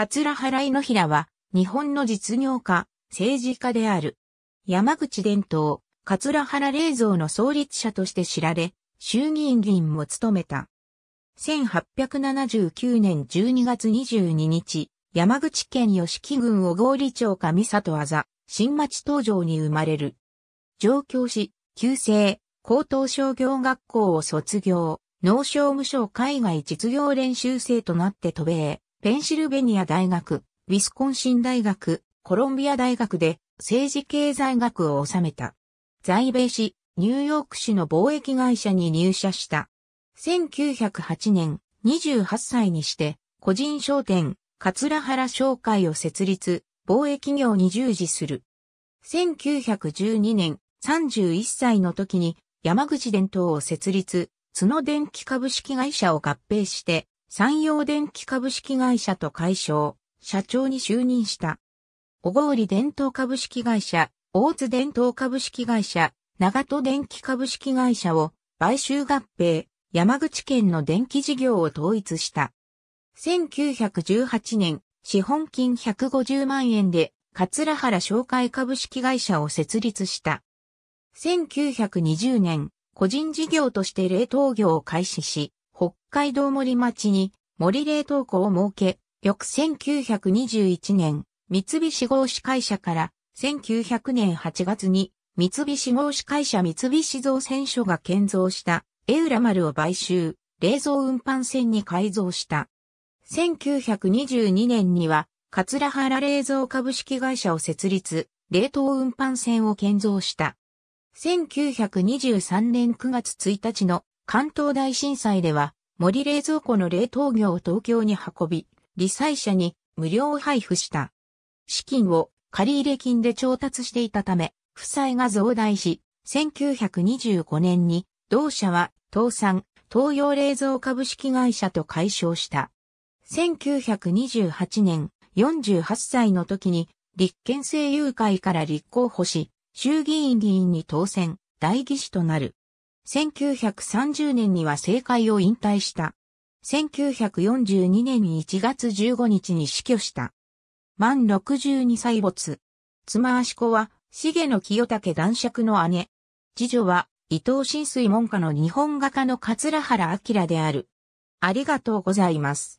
桂原井の平は、日本の実業家、政治家である。山口伝統、桂原霊蔵の創立者として知られ、衆議院議員も務めた。1879年12月22日、山口県吉木郡を合理町三里あざ、新町東城に生まれる。上京し、旧制、高等商業学校を卒業、農商務省海外実業練習生となって渡米。ペンシルベニア大学、ウィスコンシン大学、コロンビア大学で政治経済学を収めた。在米市、ニューヨーク市の貿易会社に入社した。1908年、28歳にして、個人商店、桂原商会を設立、貿易業に従事する。1912年、31歳の時に、山口伝統を設立、角電気株式会社を合併して、山陽電機株式会社と解消、社長に就任した。小郡伝統株式会社、大津伝統株式会社、長戸電機株式会社を買収合併、山口県の電気事業を統一した。1918年、資本金150万円で、桂原商会株式会社を設立した。1920年、個人事業として冷凍業を開始し、北海道森町に森冷凍庫を設け、翌1921年、三菱合資会社から1900年8月に三菱合資会社三菱造船所が建造した江浦丸を買収、冷蔵運搬船に改造した。1922年には、桂原冷蔵株式会社を設立、冷凍運搬船を建造した。1923年9月1日の関東大震災では、森冷蔵庫の冷凍業を東京に運び、理災者に無料配布した。資金を借入金で調達していたため、負債が増大し、1925年に同社は倒産、東洋冷蔵株式会社と解消した。1928年、48歳の時に、立憲政友会から立候補し、衆議院議員に当選、代議士となる。1930年には政界を引退した。1942年に1月15日に死去した。満62歳没。妻足子は、重野清武男爵の姉。次女は、伊藤新水門下の日本画家の桂原明である。ありがとうございます。